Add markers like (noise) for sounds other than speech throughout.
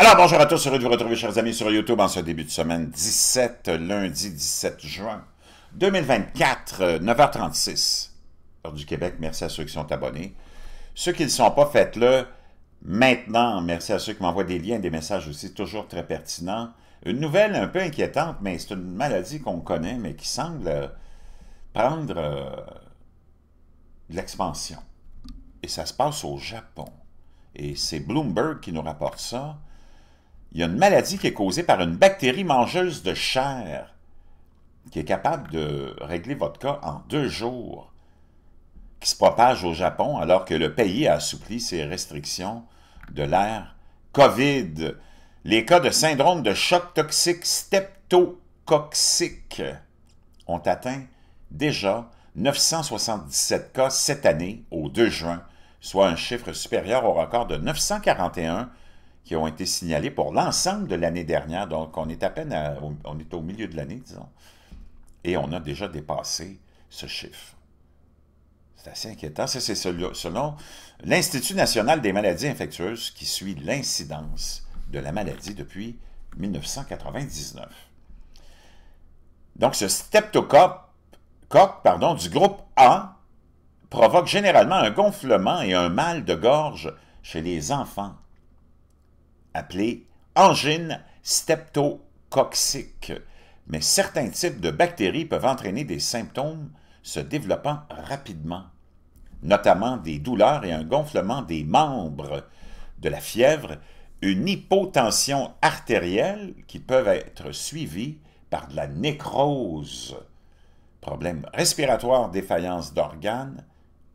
Alors, bonjour à tous, heureux de vous retrouver, chers amis, sur YouTube en ce début de semaine 17, lundi 17 juin 2024, 9h36, euh, heure du Québec. Merci à ceux qui sont abonnés. Ceux qui ne sont pas, faites-le maintenant. Merci à ceux qui m'envoient des liens, des messages aussi, toujours très pertinents. Une nouvelle un peu inquiétante, mais c'est une maladie qu'on connaît, mais qui semble euh, prendre euh, l'expansion. Et ça se passe au Japon. Et c'est Bloomberg qui nous rapporte ça il y a une maladie qui est causée par une bactérie mangeuse de chair qui est capable de régler votre cas en deux jours, qui se propage au Japon alors que le pays a assoupli ses restrictions de l'air. COVID. Les cas de syndrome de choc toxique steptococcique ont atteint déjà 977 cas cette année, au 2 juin, soit un chiffre supérieur au record de 941 qui ont été signalés pour l'ensemble de l'année dernière. Donc, on est à peine on est au milieu de l'année, disons. Et on a déjà dépassé ce chiffre. C'est assez inquiétant. Ça, c'est selon l'Institut national des maladies infectieuses qui suit l'incidence de la maladie depuis 1999. Donc, ce streptocoque pardon, du groupe A provoque généralement un gonflement et un mal de gorge chez les enfants appelée angine steptococcique. Mais certains types de bactéries peuvent entraîner des symptômes se développant rapidement, notamment des douleurs et un gonflement des membres, de la fièvre, une hypotension artérielle qui peuvent être suivies par de la nécrose, problèmes respiratoires, défaillance d'organes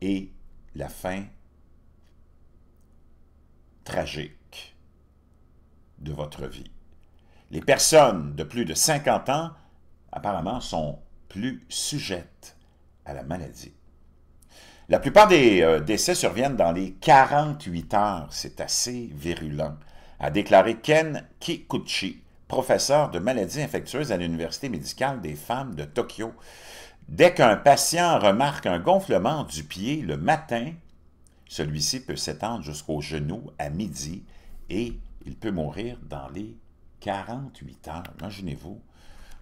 et la faim tragique de votre vie. Les personnes de plus de 50 ans, apparemment, sont plus sujettes à la maladie. La plupart des euh, décès surviennent dans les 48 heures. C'est assez virulent, a déclaré Ken Kikuchi, professeur de maladies infectieuses à l'Université médicale des femmes de Tokyo. Dès qu'un patient remarque un gonflement du pied le matin, celui-ci peut s'étendre jusqu'au genou à midi et il peut mourir dans les 48 heures. Imaginez-vous.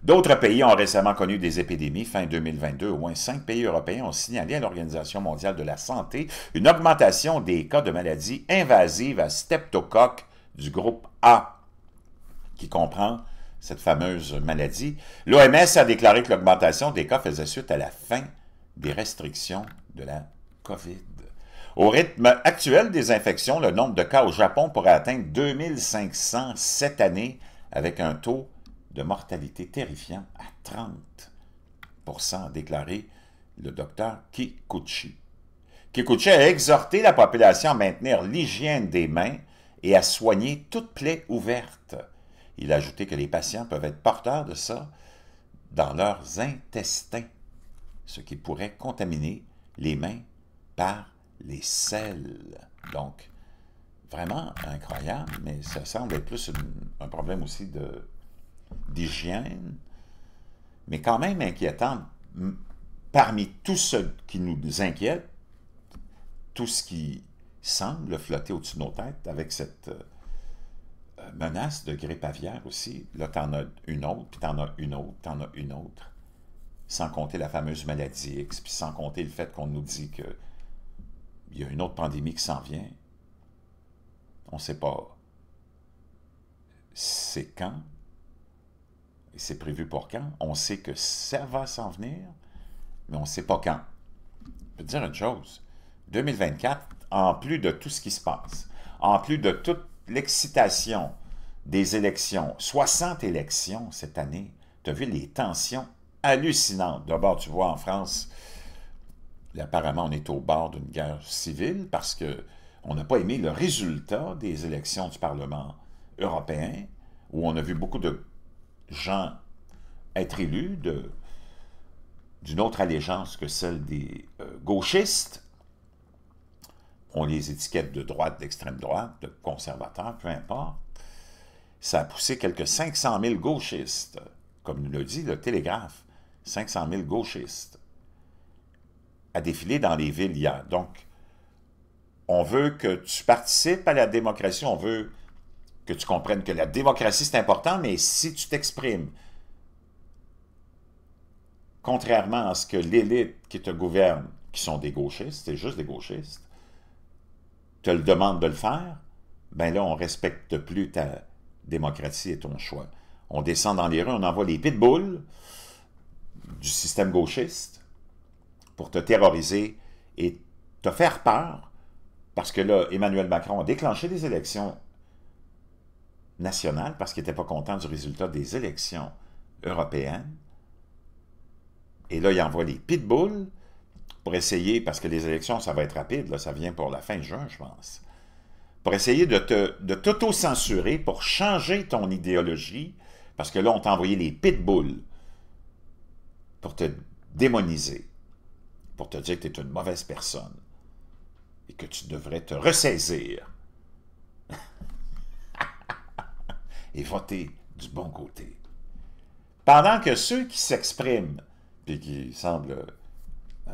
D'autres pays ont récemment connu des épidémies. Fin 2022, au moins cinq pays européens ont signalé à l'Organisation mondiale de la santé une augmentation des cas de maladies invasives à steptocoque du groupe A, qui comprend cette fameuse maladie. L'OMS a déclaré que l'augmentation des cas faisait suite à la fin des restrictions de la COVID. Au rythme actuel des infections, le nombre de cas au Japon pourrait atteindre 2500 cette année, avec un taux de mortalité terrifiant à 30 a déclaré le docteur Kikuchi. Kikuchi a exhorté la population à maintenir l'hygiène des mains et à soigner toute plaie ouverte. Il a ajouté que les patients peuvent être porteurs de ça dans leurs intestins, ce qui pourrait contaminer les mains par les selles. Donc, vraiment incroyable, mais ça semble être plus un problème aussi d'hygiène, mais quand même inquiétant. Parmi tout ce qui nous inquiète, tout ce qui semble flotter au-dessus de nos têtes avec cette euh, menace de grippe aviaire aussi, là, t'en as une autre, puis t'en as une autre, t'en as une autre, sans compter la fameuse maladie X, puis sans compter le fait qu'on nous dit que il y a une autre pandémie qui s'en vient. On ne sait pas c'est quand et c'est prévu pour quand. On sait que ça va s'en venir, mais on ne sait pas quand. Je peux te dire une chose. 2024, en plus de tout ce qui se passe, en plus de toute l'excitation des élections, 60 élections cette année, tu as vu les tensions hallucinantes. D'abord, tu vois en France, apparemment, on est au bord d'une guerre civile parce qu'on n'a pas aimé le résultat des élections du Parlement européen, où on a vu beaucoup de gens être élus d'une autre allégeance que celle des euh, gauchistes. On les étiquette de droite, d'extrême droite, de conservateurs, peu importe. Ça a poussé quelques 500 000 gauchistes, comme nous le dit le Télégraphe, 500 000 gauchistes à défiler dans les villes hier. Donc, on veut que tu participes à la démocratie, on veut que tu comprennes que la démocratie, c'est important, mais si tu t'exprimes, contrairement à ce que l'élite qui te gouverne, qui sont des gauchistes, c'est juste des gauchistes, te le demande de le faire, ben là, on respecte plus ta démocratie et ton choix. On descend dans les rues, on envoie les pitbulls du système gauchiste pour te terroriser et te faire peur, parce que là, Emmanuel Macron a déclenché des élections nationales parce qu'il n'était pas content du résultat des élections européennes. Et là, il envoie les pitbulls pour essayer, parce que les élections, ça va être rapide, ça vient pour la fin juin, je pense, pour essayer de t'auto-censurer, pour changer ton idéologie, parce que là, on t'a envoyé les pitbulls pour te démoniser pour te dire que tu es une mauvaise personne et que tu devrais te ressaisir (laughs) et voter du bon côté. Pendant que ceux qui s'expriment, et qui semblent euh,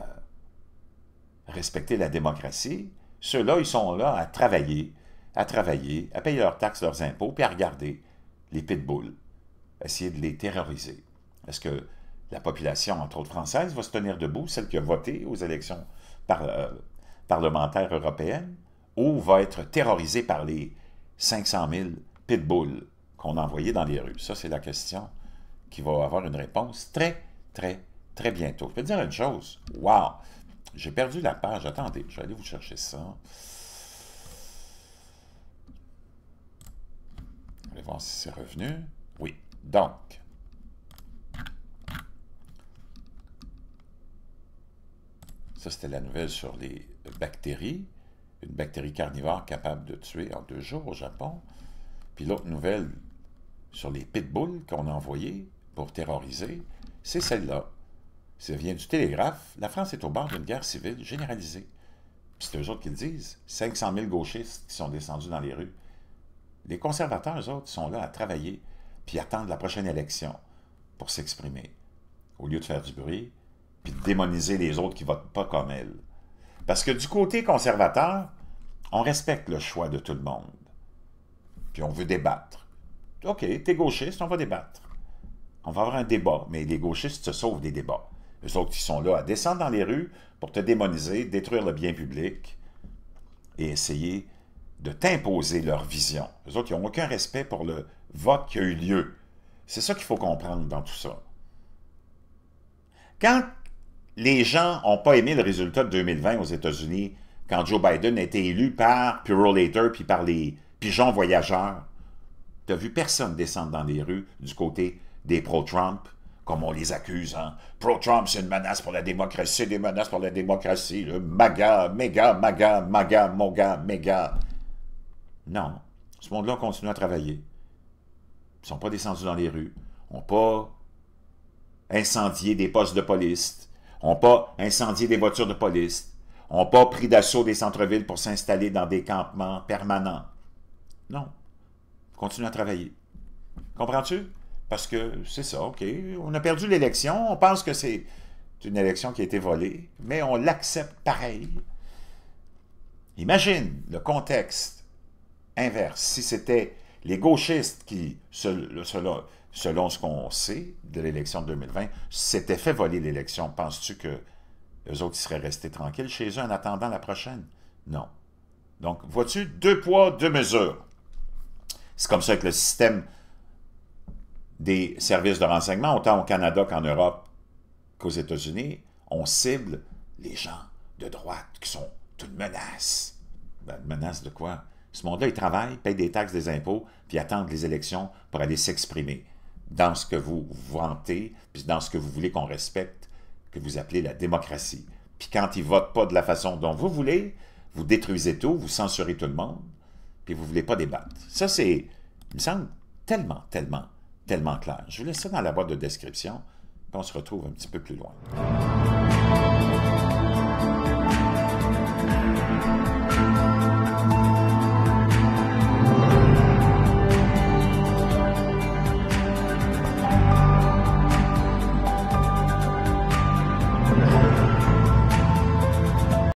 respecter la démocratie, ceux-là, ils sont là à travailler, à travailler, à payer leurs taxes, leurs impôts, puis à regarder les pitbulls, essayer de les terroriser. Est-ce que la population, entre autres française, va se tenir debout, celle qui a voté aux élections euh, parlementaires européennes, ou va être terrorisée par les 500 000 pitbulls qu'on a envoyés dans les rues? Ça, c'est la question qui va avoir une réponse très, très, très bientôt. Je peux te dire une chose. Wow! J'ai perdu la page. Attendez, je vais aller vous chercher ça. Je vais voir si c'est revenu. Oui. Donc, Ça, c'était la nouvelle sur les bactéries. Une bactérie carnivore capable de tuer en deux jours au Japon. Puis l'autre nouvelle sur les pitbulls qu'on a envoyés pour terroriser, c'est celle-là. Ça vient du Télégraphe. La France est au bord d'une guerre civile généralisée. Puis c'est eux autres qui le disent. 500 000 gauchistes qui sont descendus dans les rues. Les conservateurs, eux autres, sont là à travailler puis attendre la prochaine élection pour s'exprimer. Au lieu de faire du bruit, démoniser les autres qui votent pas comme elle. Parce que du côté conservateur, on respecte le choix de tout le monde. Puis on veut débattre. OK, t'es gauchiste, on va débattre. On va avoir un débat, mais les gauchistes se sauvent des débats. Les autres qui sont là à descendre dans les rues pour te démoniser, détruire le bien public et essayer de t'imposer leur vision. Les autres qui n'ont aucun respect pour le vote qui a eu lieu. C'est ça qu'il faut comprendre dans tout ça. Quand les gens n'ont pas aimé le résultat de 2020 aux États-Unis quand Joe Biden a été élu par later puis par les pigeons voyageurs. Tu n'as vu personne descendre dans les rues du côté des pro-Trump, comme on les accuse. Hein? Pro-Trump, c'est une menace pour la démocratie, c'est des menaces pour la démocratie. Le MAGA, méga, MAGA, MAGA, MOGA, méga. Non, ce monde-là continue à travailler. Ils ne sont pas descendus dans les rues, n'ont pas incendié des postes de police, ont pas incendié des voitures de police, ont pas pris d'assaut des centres-villes pour s'installer dans des campements permanents. Non. Continue à travailler. Comprends-tu? Parce que c'est ça, OK. On a perdu l'élection. On pense que c'est une élection qui a été volée, mais on l'accepte pareil. Imagine le contexte inverse. Si c'était les gauchistes qui se, se, selon ce qu'on sait de l'élection de 2020, c'était fait voler l'élection. Penses-tu que les autres seraient restés tranquilles chez eux en attendant la prochaine? Non. Donc, vois-tu, deux poids, deux mesures. C'est comme ça que le système des services de renseignement, autant au Canada qu'en Europe qu'aux États-Unis, on cible les gens de droite qui sont une menace. Ben, une menace de quoi? Ce monde-là, ils travaillent, payent des taxes, des impôts, puis attendent les élections pour aller s'exprimer dans ce que vous vantez, puis dans ce que vous voulez qu'on respecte, que vous appelez la démocratie. Puis quand ils ne votent pas de la façon dont vous voulez, vous détruisez tout, vous censurez tout le monde, puis vous ne voulez pas débattre. Ça, c'est, il me semble, tellement, tellement, tellement clair. Je vous laisse ça dans la boîte de description, puis on se retrouve un petit peu plus loin.